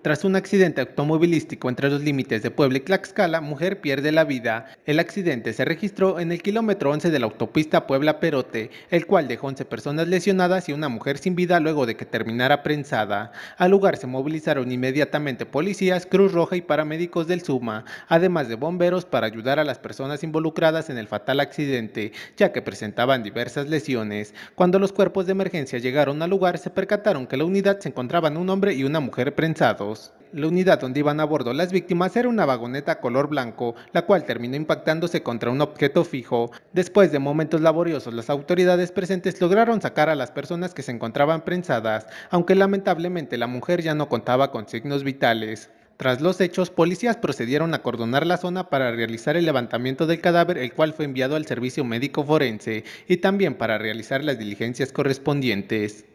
Tras un accidente automovilístico entre los límites de Puebla y Tlaxcala, mujer pierde la vida. El accidente se registró en el kilómetro 11 de la autopista Puebla-Perote, el cual dejó 11 personas lesionadas y una mujer sin vida luego de que terminara prensada. Al lugar se movilizaron inmediatamente policías, Cruz Roja y paramédicos del SUMA, además de bomberos para ayudar a las personas involucradas en el fatal accidente, ya que presentaban diversas lesiones. Cuando los cuerpos de emergencia llegaron al lugar, se percataron que la unidad se encontraban un hombre y una mujer prensados. La unidad donde iban a bordo las víctimas era una vagoneta color blanco, la cual terminó impactándose contra un objeto fijo. Después de momentos laboriosos, las autoridades presentes lograron sacar a las personas que se encontraban prensadas, aunque lamentablemente la mujer ya no contaba con signos vitales. Tras los hechos, policías procedieron a cordonar la zona para realizar el levantamiento del cadáver, el cual fue enviado al servicio médico forense, y también para realizar las diligencias correspondientes.